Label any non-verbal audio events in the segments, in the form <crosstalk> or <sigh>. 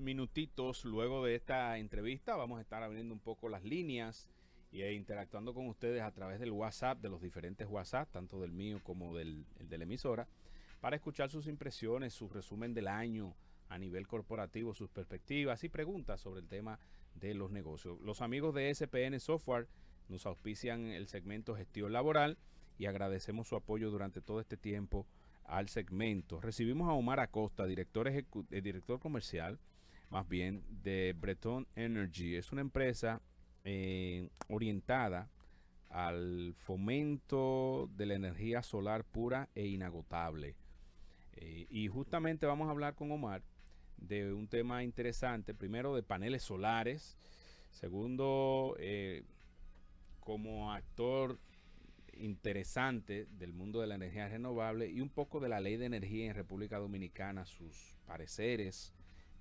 minutitos luego de esta entrevista vamos a estar abriendo un poco las líneas e interactuando con ustedes a través del WhatsApp, de los diferentes WhatsApp, tanto del mío como del, de la emisora, para escuchar sus impresiones, su resumen del año a nivel corporativo, sus perspectivas y preguntas sobre el tema de los negocios. Los amigos de SPN Software nos auspician el segmento gestión laboral y agradecemos su apoyo durante todo este tiempo al segmento. Recibimos a Omar Acosta, director, eh, director comercial más bien de Breton Energy. Es una empresa eh, orientada al fomento de la energía solar pura e inagotable. Eh, y justamente vamos a hablar con Omar de un tema interesante, primero de paneles solares, segundo, eh, como actor interesante del mundo de la energía renovable y un poco de la ley de energía en República Dominicana, sus pareceres,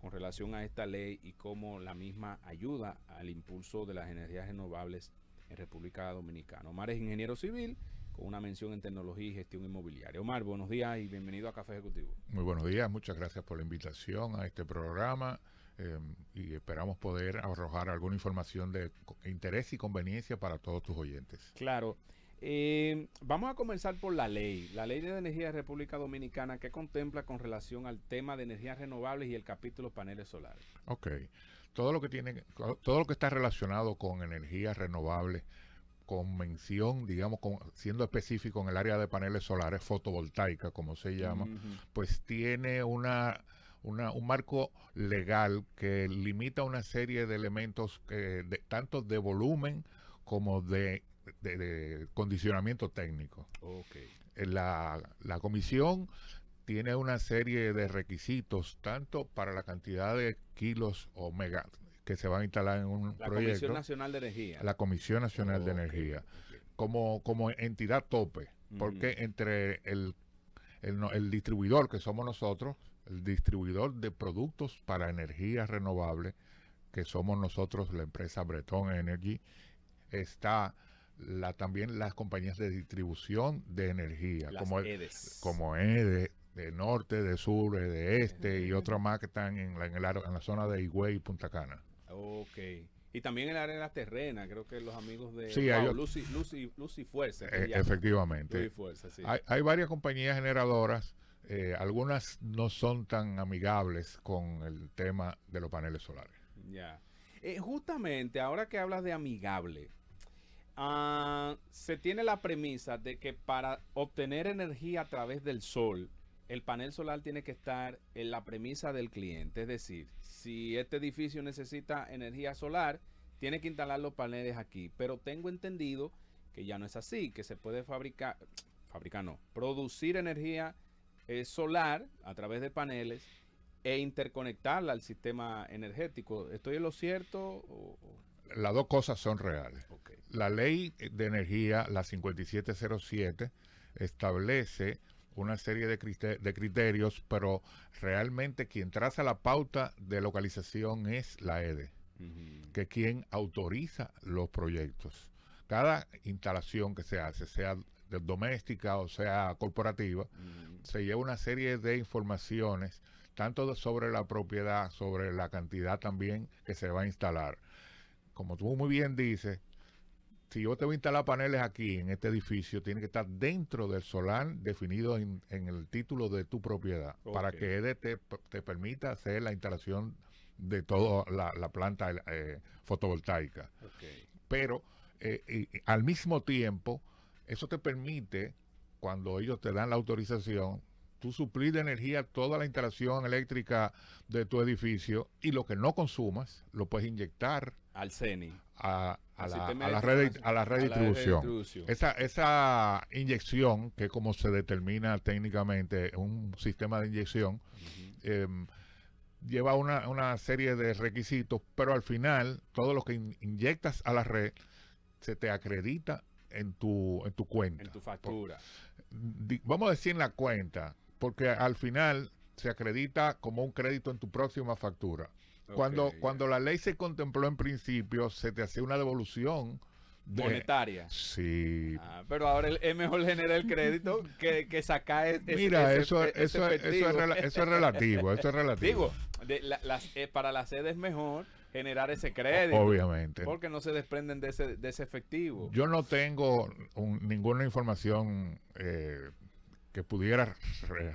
con relación a esta ley y cómo la misma ayuda al impulso de las energías renovables en República Dominicana. Omar es ingeniero civil con una mención en tecnología y gestión inmobiliaria. Omar, buenos días y bienvenido a Café Ejecutivo. Muy buenos días, muchas gracias por la invitación a este programa eh, y esperamos poder arrojar alguna información de interés y conveniencia para todos tus oyentes. Claro, eh, vamos a comenzar por la ley, la ley de energía de República Dominicana que contempla con relación al tema de energías renovables y el capítulo paneles solares. Ok, todo lo que tiene, todo lo que está relacionado con energías renovables, con mención, digamos, siendo específico en el área de paneles solares, fotovoltaica, como se llama, pues tiene una un marco legal que limita una serie de elementos, eh, tanto de volumen como de de, condicionamiento técnico. Okay. Eh, la, la comisión tiene una serie de requisitos, tanto para la cantidad de kilos o megas que se van a instalar en un proyecto. La Comisión Nacional de Energía. La Comisión Nacional de Energía. Como, como entidad tope, porque entre el, el, distribuidor que somos nosotros, el distribuidor de productos para energías renovables, que somos nosotros, la empresa Breton Energy, está la, también las compañías de distribución de energía, como EDES. como EDES, de norte, de sur, de este y otras más que están en la, en en la zona de Higüey y Punta Cana. Ok. Y también el en la terrena, creo que los amigos de sí, Lucy, Fuerza. Eh, efectivamente. Fuerza, sí. hay, hay, varias compañías generadoras, eh, algunas no son tan amigables con el tema de los paneles solares. Ya. Eh, justamente, ahora que hablas de amigable, Ah, se tiene la premisa de que para obtener energía a través del sol, el panel solar tiene que estar en la premisa del cliente. Es decir, si este edificio necesita energía solar, tiene que instalar los paneles aquí. Pero tengo entendido que ya no es así, que se puede fabricar, fabricar no, producir energía eh, solar a través de paneles e interconectarla al sistema energético. ¿Estoy en lo cierto? Las dos cosas son reales la ley de energía, la 5707, establece una serie de, criterios, pero realmente quien traza la pauta de localización es la EDE, e, que es que quien autoriza los proyectos. Cada instalación que se hace, sea doméstica o sea corporativa, se lleva una serie de informaciones, tanto sobre la propiedad, sobre la cantidad también que se va a instalar. Como tú muy bien dices, si yo te voy a instalar paneles aquí, en este edificio, tiene que estar dentro del solar definido en, el título de tu propiedad, para que te, permita hacer la instalación de toda la, planta eh, fotovoltaica. Pero eh, al mismo tiempo, eso te permite, cuando ellos te dan la autorización, tú suplir de energía toda la instalación eléctrica de tu edificio y lo que no consumas lo puedes inyectar al CENI. A, la, red, a la redistribución. distribución Esa, inyección, que como se determina técnicamente, un sistema de inyección, em, lleva una, serie de requisitos, pero al final todo lo que inyectas a la red se te acredita en tu, en tu cuenta. En tu factura. vamos a decir en la cuenta, porque al final se acredita como un crédito en tu próxima factura. Cuando, cuando la ley se contempló en principio, se te hacía una devolución. monetaria. Sí. Ah, pero ahora es mejor generar el crédito que, que sacar Mira, eso, eso, es, eso, es, <laughs> relativo, eso es relativo. Digo, de, las, eh, para la sede es mejor generar ese crédito. Obviamente. Porque no se desprenden de ese, de ese efectivo. Yo no tengo ninguna información eh, que pudiera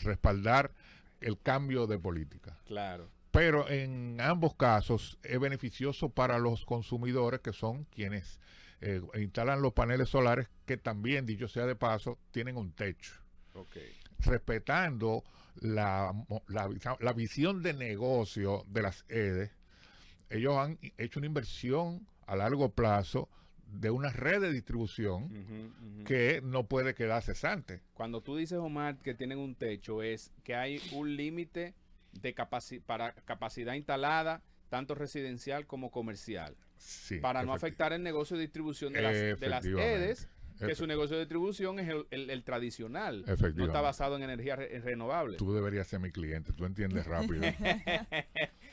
respaldar el cambio de política. Claro. Pero en ambos casos es beneficioso para los consumidores que son quienes eh, instalan los paneles solares que también, dicho sea de paso, tienen un techo. Okay. Respetando la, visión de negocio de las EDES, ellos han hecho una inversión a largo plazo de una red de distribución que no puede quedar cesante. Cuando tú dices, Omar, que tienen un techo, es que hay un límite de para capacidad instalada, tanto residencial como comercial, para no afectar el negocio de distribución de las, las EDES, que su negocio de distribución es el, el, tradicional, no está basado en energía renovables. renovable. Tú deberías ser mi cliente, tú entiendes rápido. <laughs>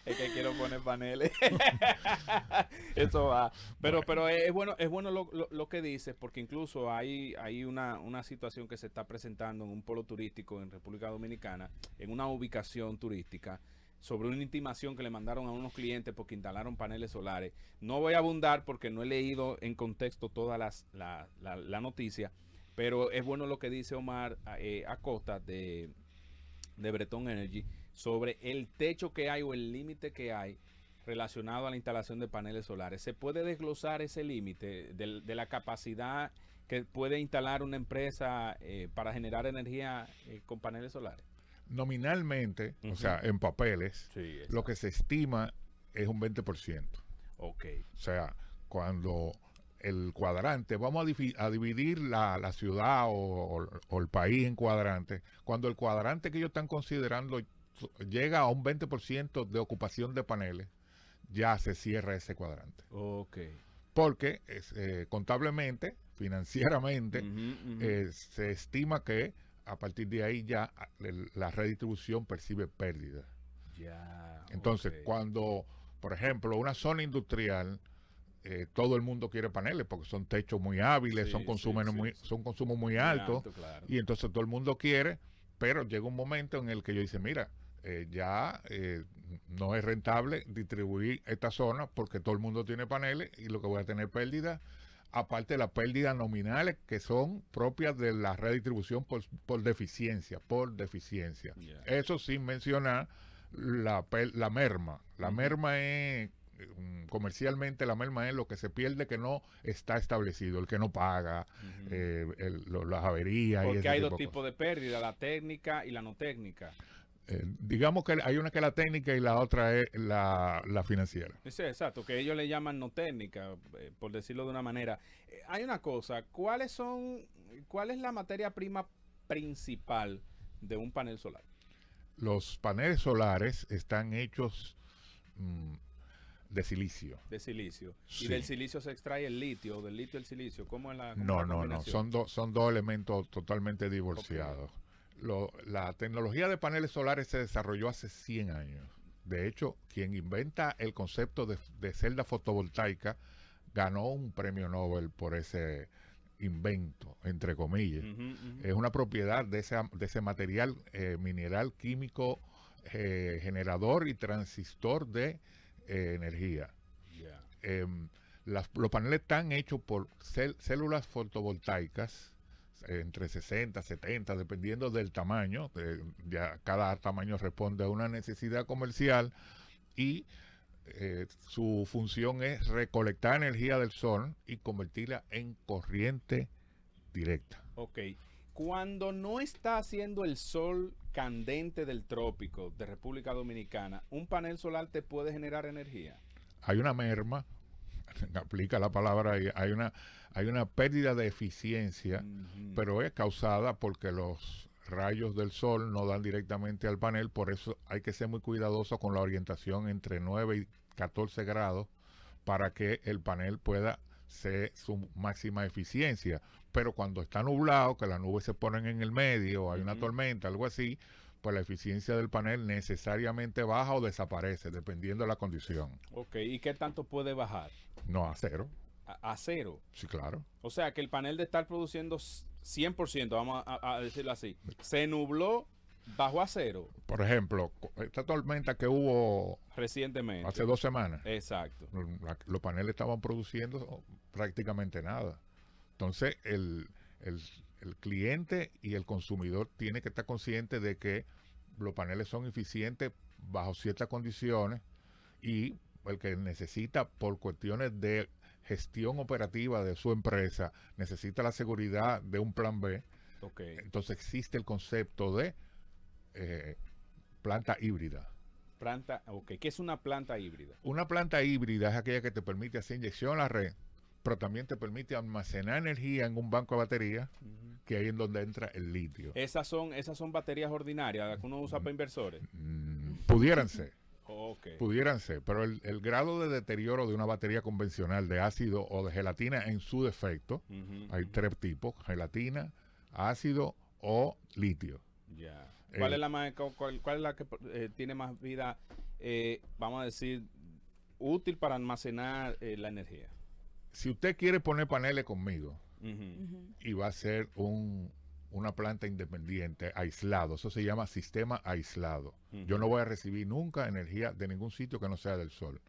es que quiero poner paneles. <laughs> Eso va. Pero, pero es bueno, es bueno lo, que dices, porque incluso hay, hay una, situación que se está presentando en un polo turístico en República Dominicana, en una ubicación turística sobre una intimación que le mandaron a unos clientes porque instalaron paneles solares. No voy a abundar porque no he leído en contexto toda la, noticia, pero es bueno lo que dice Omar eh, Acosta de, de Breton Energy, sobre el techo que hay o el límite que hay relacionado a la instalación de paneles solares. ¿Se puede desglosar ese límite de, la capacidad que puede instalar una empresa eh, para generar energía eh, con paneles solares? Nominalmente, o sea, en papeles, lo que se estima es un 20%. O sea, cuando el cuadrante, vamos a, dividir la, ciudad o, o, el país en cuadrantes, cuando el cuadrante que ellos están considerando llega a un 20% de ocupación de paneles, ya se cierra ese cuadrante. Porque eh, contablemente, financieramente, eh, se estima que a partir de ahí ya ah, la redistribución percibe pérdida. Entonces, cuando, por ejemplo, una zona industrial, eh, todo el mundo quiere paneles porque son techos muy hábiles, son, consumos muy, son consumos muy altos, alto, y entonces todo el mundo quiere, pero llega un momento en el que yo dice, mira, eh, ya eh, no es rentable distribuir esta zona porque todo el mundo tiene paneles y lo que voy a tener pérdida aparte de las pérdidas nominales que son propias de la redistribución por, por deficiencia, por deficiencia. Eso sin mencionar la, merma. La merma es mm, comercialmente la merma es lo que se pierde que no está establecido, el que no paga, eh, las averías. Porque hay dos tipos de pérdida, la técnica y la no técnica. Eh, digamos que hay una que es la técnica y la otra es la, financiera. Sí, exacto, que ellos le llaman no técnica, eh, por decirlo de una manera. Eh, hay una cosa, ¿cuáles son, cuál es la materia prima principal de un panel solar? Los paneles solares están hechos mm, de silicio. De silicio. Y del silicio se extrae el litio, del litio el silicio. ¿Cómo es la.? no, no, no. Son, dos son dos elementos totalmente divorciados la tecnología de paneles solares se desarrolló hace 100 años. De hecho, quien inventa el concepto de, celda fotovoltaica ganó un premio Nobel por ese invento, entre comillas. Es una propiedad de ese, material eh, mineral químico eh, generador y transistor de eh, energía. Em, los paneles están hechos por células fotovoltaicas entre 60, 70, dependiendo del tamaño. De, cada tamaño responde a una necesidad comercial y eh, su función es recolectar energía del sol y convertirla en corriente directa. Ok. Cuando no está haciendo el sol candente del trópico de República Dominicana, ¿un panel solar te puede generar energía? Hay una merma, <laughs> aplica la palabra hay una, hay una pérdida de eficiencia, pero es causada porque los rayos del sol no dan directamente al panel, por eso hay que ser muy cuidadoso con la orientación entre 9 y 14 grados para que el panel pueda ser su máxima eficiencia. Pero cuando está nublado, que las nubes se ponen en el medio, hay una tormenta, algo así, pues la eficiencia del panel necesariamente baja o desaparece, dependiendo de la condición. Ok, ¿y qué tanto puede bajar? No, a cero. A, cero. Sí, claro. O sea, que el panel de estar produciendo 100%, vamos a, decirlo así, se nubló bajó a cero. Por ejemplo, esta tormenta que hubo recientemente, hace dos semanas. Exacto. Los paneles estaban produciendo prácticamente nada. Entonces, el, el el cliente y el consumidor tiene que estar consciente de que los paneles son eficientes bajo ciertas condiciones y el que necesita por cuestiones de gestión operativa de su empresa necesita la seguridad de un plan B. Entonces existe el concepto de eh, planta híbrida. Planta, ¿qué es una planta híbrida? Una planta híbrida es aquella que te permite hacer inyección a la red pero también te permite almacenar energía en un banco de baterías, que ahí en donde entra el litio. Esas son, esas son baterías ordinarias, las que uno usa mm. para inversores. Pudiéranse, mm, pudieran ser. <laughs> Pudieran ser, pero el, grado de deterioro de una batería convencional de ácido o de gelatina en su defecto, hay tres tipos, gelatina, ácido o litio. Ya. Eh, ¿Cuál, es la la que eh, tiene más vida, eh, vamos a decir, útil para almacenar la energía? si usted quiere poner paneles conmigo y va a ser un, una planta independiente, aislado, eso se llama sistema aislado. Yo no voy a recibir nunca energía de ningún sitio que no sea del sol.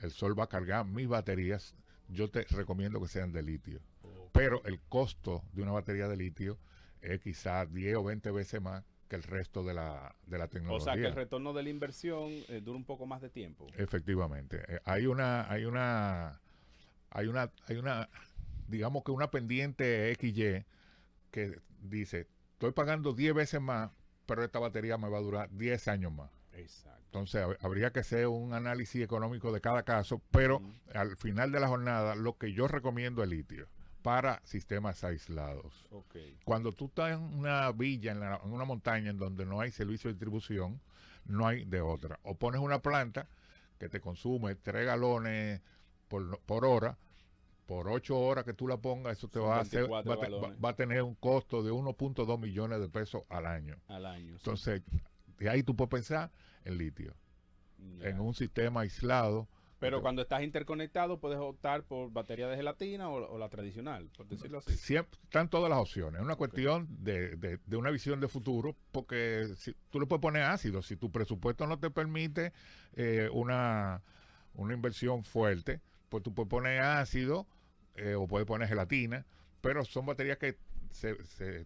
El sol va a cargar mis baterías, yo te recomiendo que sean de litio. Pero el costo de una batería de litio es quizás 10 o 20 veces más que el resto de la, de la tecnología. O sea, que el retorno de la inversión eh, dura un poco más de tiempo. Efectivamente. Eh, hay una... Hay una hay una, hay una, digamos que una pendiente XY que dice, estoy pagando 10 veces más, pero esta batería me va a durar 10 años más. Exacto. Entonces habría que hacer un análisis económico de cada caso, pero al final de la jornada lo que yo recomiendo es litio para sistemas aislados. Cuando tú estás en una villa, en, una montaña en donde no hay servicio de distribución, no hay de otra. O pones una planta que te consume tres galones por, hora, por ocho horas que tú la pongas, eso te va a, hacer, va, a tener un costo de 1.2 millones de pesos al año. Entonces, de ahí tú puedes pensar en litio, en un sistema aislado. Pero cuando estás interconectado puedes optar por batería de gelatina o, la tradicional, por decirlo así. están todas las opciones. Es una cuestión de, una visión de futuro, porque si, tú le puedes poner ácido. Si tu presupuesto no te permite eh, una, una inversión fuerte, pues tú puedes poner ácido eh, o puedes poner gelatina, pero son baterías que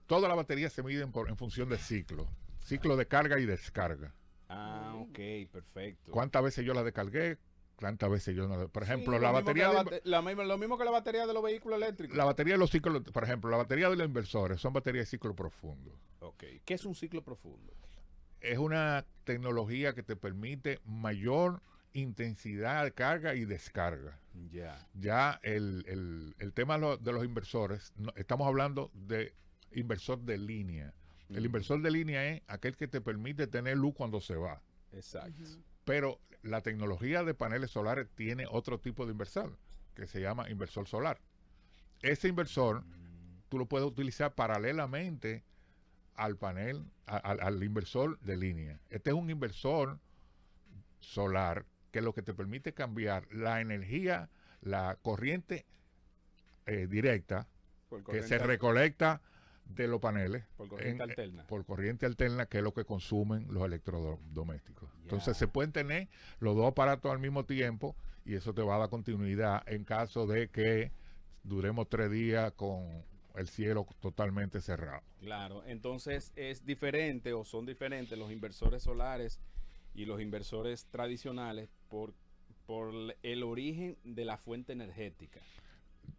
Todas las baterías se miden en función de ciclo, ciclo de carga y descarga. Ah, ok, perfecto. ¿Cuántas veces yo la descargué? ¿Cuántas veces yo no? Por ejemplo, la batería. La, lo mismo que la batería de los vehículos eléctricos. La batería de los ciclos. Por ejemplo, la batería de los inversores son baterías de ciclo profundo. Ok. ¿Qué es un ciclo profundo? Es una tecnología que te permite mayor intensidad, carga y descarga. ya Ya el, el, tema de los inversores, estamos hablando de inversor de línea. El inversor de línea es aquel que te permite tener luz cuando se va. Exacto. Pero la tecnología de paneles solares tiene otro tipo de inversor, que se llama inversor solar. Ese inversor mm. tú lo puedes utilizar paralelamente al panel, al inversor de línea. Este es un inversor solar que lo que te permite cambiar la energía, la corriente eh, directa que se recolecta de los paneles por corriente, eh, alterna. por corriente alterna, que es lo que consumen los electrodomésticos. Entonces se pueden tener los dos aparatos al mismo tiempo y eso te va a dar continuidad en caso de que duremos tres días con el cielo totalmente cerrado. Claro, entonces es diferente o son diferentes los inversores solares y los inversores tradicionales por, por el origen de la fuente energética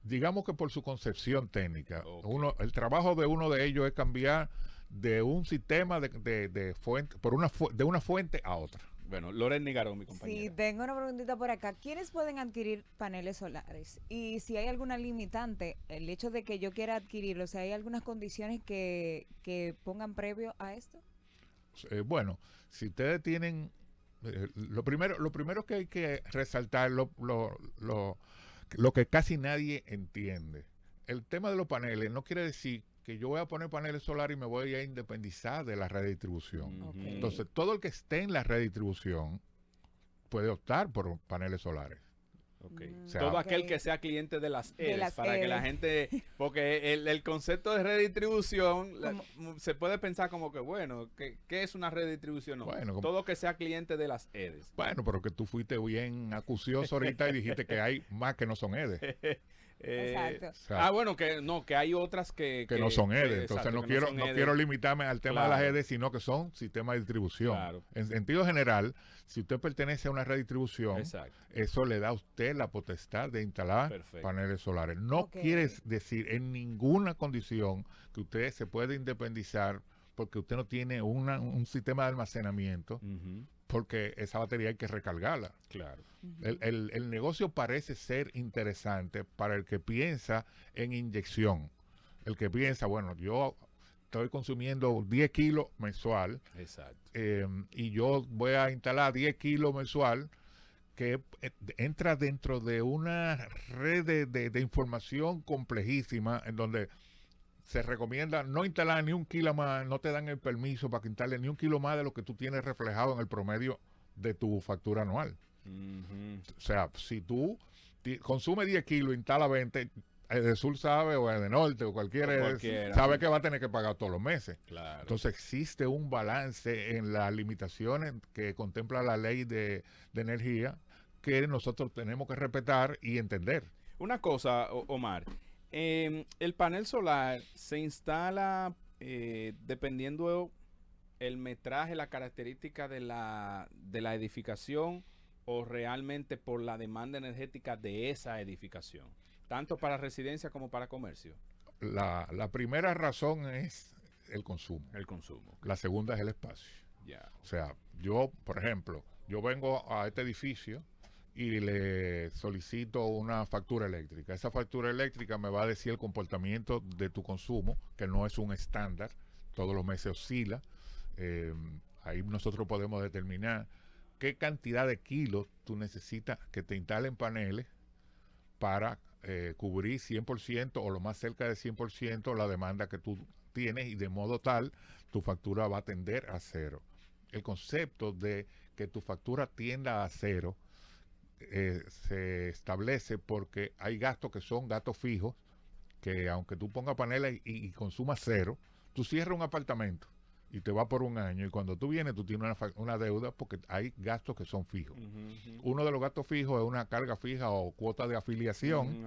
digamos que por su concepción técnica. Uno, el trabajo de uno de ellos es cambiar de un sistema de, fuente, por una de una fuente a otra. Bueno, Loren Nigarón, mi compañero Sí, tengo una preguntita por acá. ¿Quiénes pueden adquirir paneles solares? Y si hay alguna limitante, el hecho de que yo quiera adquirirlo, ¿hay algunas condiciones que, pongan previo a esto? Eh, bueno, si ustedes tienen eh, lo, primero, lo primero que hay que resaltar, lo, lo, que casi nadie entiende, el tema de los paneles no quiere decir que yo voy a poner paneles solares y me voy a independizar de la redistribución. Entonces, todo el que esté en la redistribución puede optar por paneles solares. Mm. Todo aquel que sea cliente de las EDES para que la gente, <laughs> porque el, el concepto de redistribución se puede pensar como que, bueno, ¿qué, es una redistribución? Todo que sea cliente de las EDES. Bueno, pero que tú fuiste bien acucioso ahorita y dijiste que hay más que no son EDES. <laughs> Eh, ah, bueno, que no, que hay otras que... Que, no son EDE. Entonces no, quiero, no, quiero limitarme al tema de las EDE, sino que son sistemas de distribución. En sentido general, si usted pertenece a una red de distribución, eso le da a usted la potestad de instalar paneles solares. No quiere decir en ninguna condición que usted se puede independizar porque usted no tiene un sistema de almacenamiento porque esa batería hay que recargarla. Claro. el, negocio parece ser interesante para el que piensa en inyección. El que piensa, bueno, yo estoy consumiendo 10 kilos mensual. Exacto. Em, y yo voy a instalar 10 kilos mensual que eh, entra dentro de una red de información complejísima en donde se recomienda no instalar ni un kilo más, no te dan el permiso para quitarle ni un kilo más de lo que tú tienes reflejado en el promedio de tu factura anual. O sea, si tú consumes 10 kilos, instala 20, el de sur sabe, o el de norte, o cualquiera, sabe que va a tener que pagar todos los meses. Entonces existe un balance en las limitaciones que contempla la ley de, de energía que nosotros tenemos que respetar y entender. Una cosa, Omar, Em, el panel solar se instala eh, dependiendo el metraje, la característica de la, de la edificación o realmente por la demanda energética de esa edificación, tanto para residencia como para comercio. La, la primera razón es el consumo. El consumo. La segunda es el espacio. Ya. O sea, yo, por ejemplo, yo vengo a este edificio, y le solicito una factura eléctrica. Esa factura eléctrica me va a decir el comportamiento de tu consumo, que no es un estándar, todos los meses oscila. Eh, ahí nosotros podemos determinar qué cantidad de kilos tú necesitas que te instalen paneles para eh, cubrir 100% o lo más cerca de 100% la demanda que tú tienes y de modo tal tu factura va a tender a cero. El concepto de que tu factura tienda a cero eh, se establece porque hay gastos que son gastos fijos, que aunque tú pongas panela y, consumas cero, tú cierras un apartamento y te va por un año y cuando tú vienes tú tienes una, una deuda porque hay gastos que son fijos. Uno de los gastos fijos es una carga fija o cuota de afiliación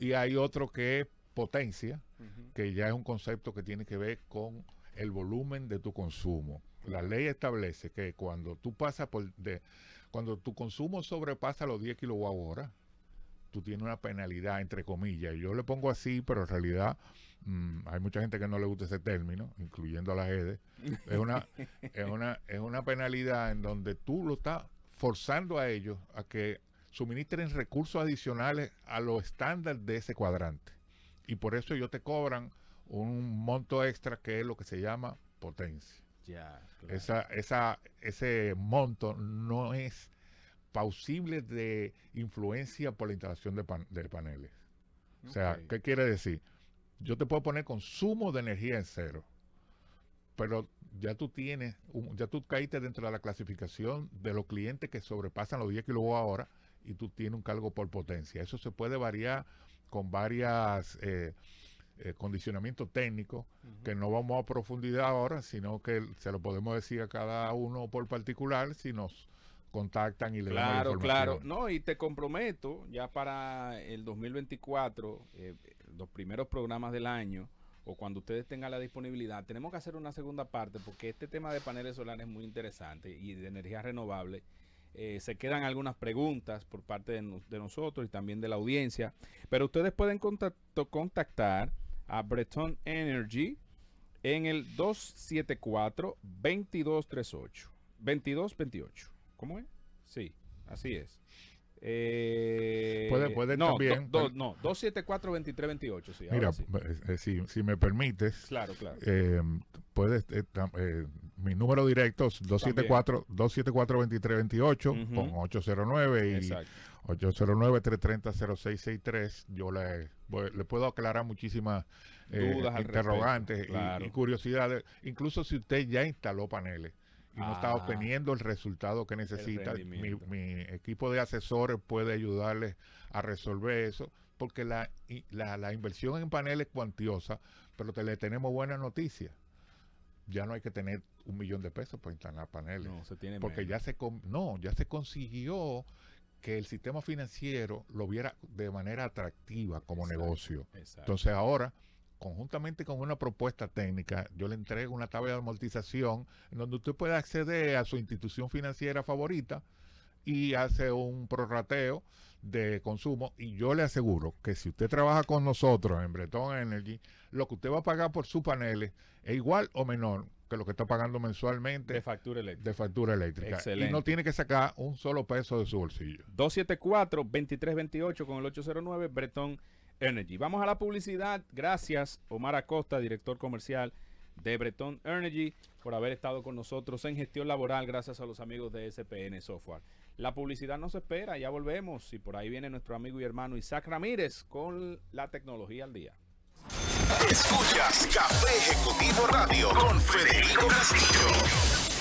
y hay otro que es potencia, que ya es un concepto que tiene que ver con el volumen de tu consumo. La ley establece que cuando tú pasas por de, cuando tu consumo sobrepasa los 10 kilowatt hora, tú tienes una penalidad entre comillas. yo le pongo así, pero en realidad mm, hay mucha gente que no le gusta ese término, incluyendo a la EDE. Es una, <laughs> una, es una penalidad en donde tú lo estás forzando a ellos a que suministren recursos adicionales a los estándares de ese cuadrante. Y por eso ellos te cobran un monto extra que es lo que se llama potencia. Ya, ese monto no es pausible de influencia por la instalación de, de paneles. O sea, ¿qué quiere decir? Yo te puedo poner consumo de energía en cero, pero ya tú tienes, ya tú caíste dentro de la clasificación de los clientes que sobrepasan los 10 kilovatios ahora y tú tienes un cargo por potencia. Eso se puede variar con varias eh, eh, condicionamiento técnico, que no vamos a profundidad ahora, sino que se lo podemos decir a cada uno por particular si nos contactan y le claro, dan Claro, claro. No, y te comprometo ya para el 2024, eh, los primeros programas del año, o cuando ustedes tengan la disponibilidad, tenemos que hacer una segunda parte porque este tema de paneles solares es muy interesante y de energía renovable. Eh, se quedan algunas preguntas por parte de, nosotros y también de la audiencia, pero ustedes pueden contacto, contactar a Breton Energy en el 274-2238. 2228. ¿Cómo es? Sí, así es. Eh, puede, puede no, también. no, 274-2328. Mira, eh, eh, si, me permites. Claro, claro. Em, mi número directo es 274-2328 con 809 y Exacto. 809-330-0663. Yo le, le puedo aclarar muchísimas eh, Dudas interrogantes y, curiosidades. Incluso si usted ya instaló paneles y no está ah. obteniendo el resultado que necesita, mi, equipo de asesores puede ayudarles a resolver eso, porque la, la, inversión en paneles es cuantiosa, pero te le tenemos buenas noticia. ya no hay que tener un millón de pesos para instalar paneles. No, se tiene porque ya se no, ya se consiguió que el sistema financiero lo viera de manera atractiva como negocio. Entonces ahora, conjuntamente con una propuesta técnica, yo le entrego una tabla de amortización en donde usted puede acceder a su institución financiera favorita y hace un prorrateo de consumo. Y yo le aseguro que si usted trabaja con nosotros en Breton Energy, lo que usted va a pagar por sus paneles es igual o menor lo que está pagando mensualmente de factura eléctrica. De factura eléctrica. Y no tiene que sacar un solo peso de su bolsillo. 274-2328 con el 809 Breton Energy. Vamos a la publicidad. Gracias, Omar Acosta, director comercial de Breton Energy, por haber estado con nosotros en gestión laboral gracias a los amigos de SPN Software. La publicidad nos espera, ya volvemos y por ahí viene nuestro amigo y hermano Isaac Ramírez con la tecnología al día. Escuchas Café Ejecutivo Radio con Federico Castillo.